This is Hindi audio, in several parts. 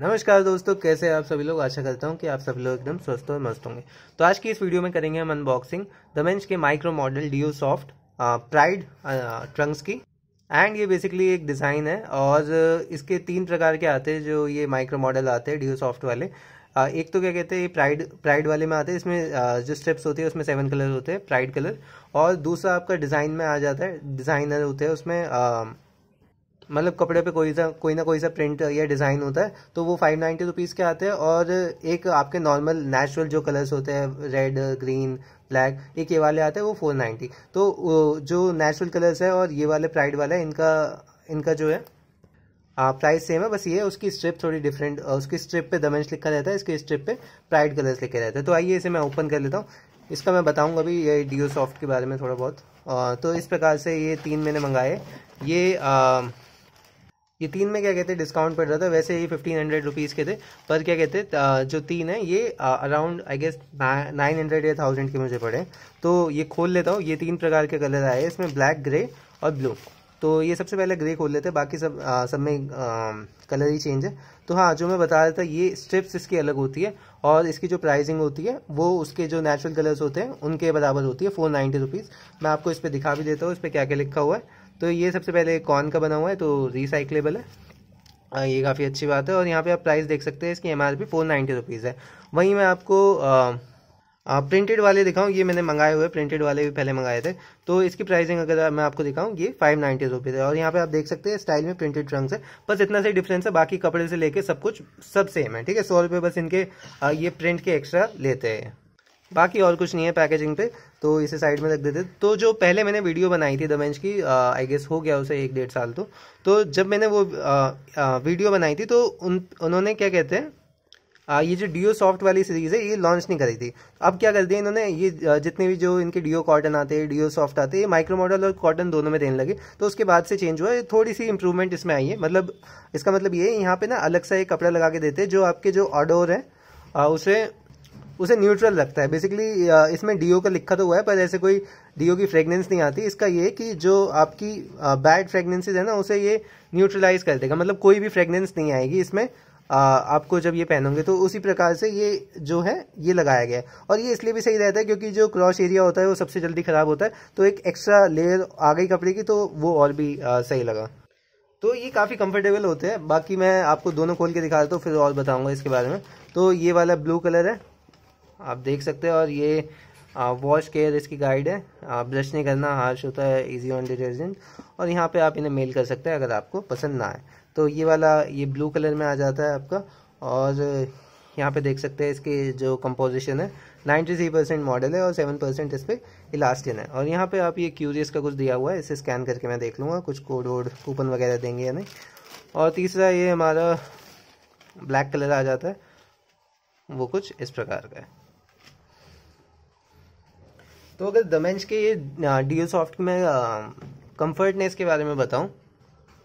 नमस्कार दोस्तों कैसे आप सभी लोग आशा करता हूँ कि आप सभी लोग एकदम स्वस्थ और मस्त होंगे तो आज की इस वीडियो में करेंगे हम अनबॉक्सिंग दमेंच के micro model deo soft pride trunks की एंड ये बेसिकली एक डिज़ाइन है और इसके तीन प्रकार के आते हैं जो ये माइक्रो मॉडल आते हैं डीओ सॉफ्ट वाले आ, एक तो क्या कहते हैं ये प्राइड प्राइड वाले में आते हैं इसमें जो स्ट्रिप्स होती है उसमें सेवन कलर होते हैं प्राइड कलर और दूसरा आपका डिज़ाइन में आ जाता है डिज़ाइनर होते हैं उसमें मतलब कपड़े पे कोई सा कोई ना कोई सा प्रिंट या डिज़ाइन होता है तो वो फाइव नाइन्टी रुपीज़ के आते हैं और एक आपके नॉर्मल नेचुरल जो कलर्स होते हैं रेड ग्रीन ब्लैक एक ये वाले आते हैं वो फोर नाइन्टी तो जो नेचुरल कलर्स है और ये वाले प्राइड वाला है इनका इनका जो है प्राइस सेम है बस ये उसकी स्ट्रिप थोड़ी डिफरेंट उसकी स्ट्रिप पे दमेंश लिखा रहता है इसकी स्ट्रिप पे प्राइड कलर्स लिखे रहते हैं तो आइए इसे मैं ओपन कर लेता हूँ इसका मैं बताऊँगा भी ये डी सॉफ्ट के बारे में थोड़ा बहुत आ, तो इस प्रकार से ये तीन मैंने मंगाए ये आ, ये तीन में क्या कहते हैं डिस्काउंट पड़ रहा था वैसे ये फिफ्टीन हंड्रेड रुपीज़ के थे पर क्या कहते हैं जो तीन है ये around I guess nine hundred या थाउजेंड के मुझे पड़े तो ये खोल लेता हूँ ये तीन प्रकार के कलर आए इसमें ब्लैक ग्रे और ब्लू तो ये सबसे पहले ग्रे खोल लेते हैं बाकी सब आ, सब में आ, कलर ही चेंज है तो हाँ जो मैं बता रहा था ये स्ट्रिप्स इसकी अलग होती है और इसकी जो प्राइसिंग होती है वो उसके जो नेचुरल कलर्स होते हैं उनके बराबर होती है फोर नाइन्टी रुपीज़ मैं आपको इस पर दिखा भी देता हूँ इस पर क्या क्या लिखा हुआ है तो ये सबसे पहले कॉन का बना हुआ है तो रिसाइकलेबल है ये काफ़ी अच्छी बात है और यहाँ पे आप प्राइस देख सकते हैं इसकी M R P four ninety rupees है वहीं मैं आपको प्रिंटेड वाले दिखाऊँ ये मैंने मंगाए हुए प्रिंटेड वाले भी पहले मंगाए थे तो इसकी प्राइसिंग अगर मैं आपको दिखाऊँ ये फाइव नाइन्टी रुपीज़ है और यहाँ पे आप देख सकते हैं स्टाइल में प्रिंटेड ट्रंक्स है बस इतना से डिफरेंस है बाकी कपड़े से लेके सब कुछ सब सेम है ठीक है सौ रुपये बस इनके ये प्रिंट के एक्स्ट्रा लेते हैं बाकी और कुछ नहीं है पैकेजिंग पे तो इसे साइड में रख देते तो जो पहले मैंने वीडियो बनाई थी दमेंज की आई गेस हो गया उसे एक डेढ़ साल तो तो जब मैंने वो आ, आ, वीडियो बनाई थी तो उन उन्होंने क्या कहते हैं आ, ये जो डियो सॉफ्ट वाली सीरीज़ है ये लॉन्च नहीं करी थी अब क्या कर दिया इन्होंने ये जितने भी जो इनके डियो कॉटन आते हैं डियो सॉफ्ट आते हैं माइक्रो मॉडल और कॉटन दोनों में देने लगे तो उसके बाद से चेंज हुआ थोड़ी सी इंप्रूवमेंट इसमें आई है मतलब इसका मतलब ये यहाँ पे ना अलग सा एक कपड़ा लगा के देते हैं जो आपके जो ऑर्डोर है उसे उसे न्यूट्रल रखता है बेसिकली इसमें डीओ का लिखा तो हुआ है पर ऐसे कोई डीओ की फ्रेगनेंस नहीं आती इसका ये कि जो आपकी बैड फ्रेगनेंसीज है ना उसे ये न्यूट्रलाइज कर देगा मतलब कोई भी फ्रेगनेंस नहीं आएगी इसमें आपको जब ये पहनोगे तो उसी प्रकार से ये जो है ये लगाया गया है और ये इसलिए भी सही रहता है क्योंकि जो क्रॉस एरिया होता है वो सबसे जल्दी ख़राब होता है तो एक एक्स्ट्रा लेयर आ गई कपड़े की तो वो और भी सही लगा तो ये काफ़ी कंफर्टेबल होते हैं बाकी मैं आपको दोनों खोल के दिखा देता हूँ फिर और बताऊँगा इसके बारे में तो ये वाला ब्लू कलर है आप देख सकते हैं और ये वॉश केयर इसकी गाइड है आप ब्रश नहीं करना हार्श होता है इजी ऑन डिटर्जेंट और यहाँ पे आप इन्हें मेल कर सकते हैं अगर आपको पसंद ना आए तो ये वाला ये ब्लू कलर में आ जाता है आपका और यहाँ पे देख सकते हैं इसके जो कंपोजिशन है 93 परसेंट मॉडल है और 7 परसेंट इस पर इलास्टिन है और यहाँ पे आप ये क्यूरियस का कुछ दिया हुआ है इसे स्कैन करके मैं देख लूँगा कुछ कोड वोड कूपन वगैरह देंगे या नहीं और तीसरा ये हमारा ब्लैक कलर आ जाता है वो कुछ इस प्रकार का है तो अगर दमेंज के ये डील सॉफ्ट में कंफर्टनेस के बारे में बताऊं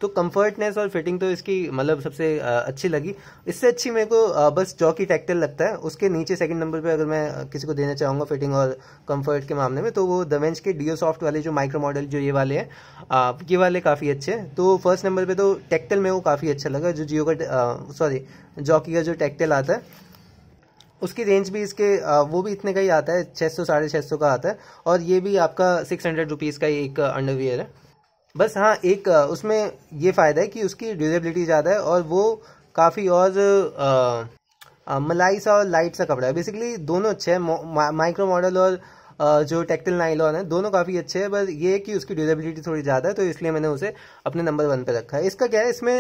तो कंफर्टनेस और फिटिंग तो इसकी मतलब सबसे अच्छी लगी इससे अच्छी मेरे को बस जॉकी टैक्टल लगता है उसके नीचे सेकंड नंबर पे अगर मैं किसी को देना चाहूँगा फिटिंग और कंफर्ट के मामले में तो वो दमेंज के डीओ सॉफ्ट वाले जो माइक्रो मॉडल जो ये वाले हैं ये वाले काफ़ी अच्छे हैं तो फर्स्ट नंबर पर तो टैक्टल मेरे को काफ़ी अच्छा लगा जो जियो का सॉरी जॉकी का जो टैक्टल आता है उसकी रेंज भी इसके वो भी इतने का ही आता है छः सौ साढ़े छः सौ का आता है और ये भी आपका सिक्स हंड्रेड रुपीज़ का एक अंडरवियर है बस हाँ एक उसमें ये फ़ायदा है कि उसकी ड्यूरेबिलिटी ज़्यादा है और वो काफ़ी और मलाई सा और लाइट सा कपड़ा है बेसिकली दोनों अच्छे हैं मा, माइक्रो मॉडल और जो टेक्टिल नाइलॉन है दोनों काफ़ी अच्छे हैं बस ये है कि उसकी ड्यूरेबिलिटी थोड़ी ज़्यादा है तो इसलिए मैंने उसे अपने नंबर वन पर रखा है इसका क्या है इसमें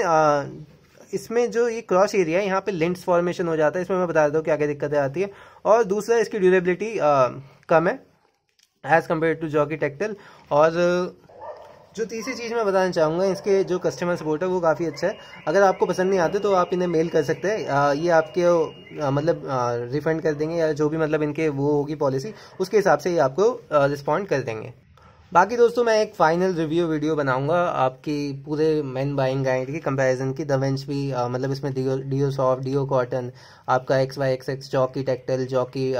इसमें जो ये क्रॉस एरिया है यहाँ पे लेंस फॉर्मेशन हो जाता है इसमें मैं बता देता हूँ क्या क्या दिक्कतें आती है और दूसरा इसकी ड्यूरेबिलिटी कम है as compared to Jockey tactel और जो तीसरी चीज़ मैं बताना चाहूँगा इसके जो कस्टमर सपोर्ट है वो काफ़ी अच्छा है अगर आपको पसंद नहीं आते तो आप इन्हें मेल कर सकते हैं ये आपके आ, मतलब रिफ़ंड कर देंगे या जो भी मतलब इनके वो होगी पॉलिसी उसके हिसाब से ये आपको रिस्पॉन्ड कर देंगे बाकी दोस्तों मैं एक फाइनल रिव्यू वीडियो बनाऊंगा आपकी पूरे मैन बाइंग गाइड की कंपैरिजन की दवेंच भी आ, मतलब इसमें deo deo soft deo cotton आपका X Y X X Jockey tactel Jockey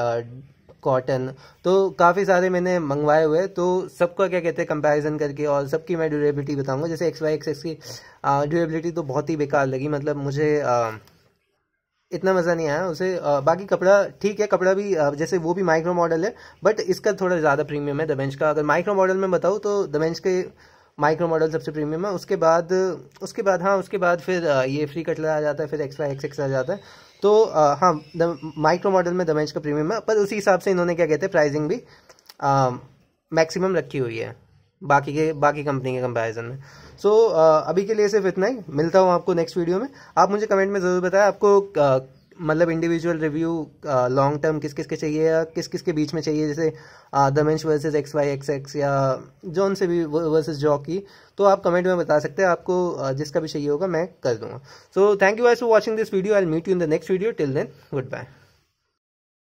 cotton तो काफ़ी सारे मैंने मंगवाए हुए तो सबका क्या कहते हैं कंपैरिजन करके और सबकी मैं ड्यूरेबिलिटी बताऊंगा जैसे एक्स वाई एक्स एक्स की ड्यूरेबिलिटी तो बहुत ही बेकार लगी मतलब मुझे आ, इतना मज़ा नहीं आया उसे आ, बाकी कपड़ा ठीक है कपड़ा भी आ, जैसे वो भी माइक्रो मॉडल है बट इसका थोड़ा ज़्यादा प्रीमियम है दमेंच का अगर माइक्रो मॉडल में बताऊँ तो द के माइक्रो मॉडल सबसे प्रीमियम है उसके बाद उसके बाद हाँ उसके बाद फिर ये फ्री कटलर आ जाता है फिर एक्स्ट्रा एक्स एक्स आ जाता है तो हाँ माइक्रो मॉडल में दमेंच का प्रीमियम है पर उसी हिसाब से इन्होंने क्या कहते हैं प्राइसिंग भी मैक्सिमम रखी हुई है बाकी के बाकी कंपनी के कंपैरिजन में सो so, uh, अभी के लिए सिर्फ इतना ही मिलता हूँ आपको नेक्स्ट वीडियो में आप मुझे कमेंट में ज़रूर बताएं आपको uh, मतलब इंडिविजुअल रिव्यू लॉन्ग टर्म किस किस के चाहिए या किस किस के बीच में चाहिए जैसे Damensch versus X Y X X या जोन से भी वर्सेस जॉक की तो आप कमेंट में बता सकते हैं आपको uh, जिसका भी चाहिए होगा मैं कर दूंगा so thank you guys for watching this video I meet you in the next video till then good bye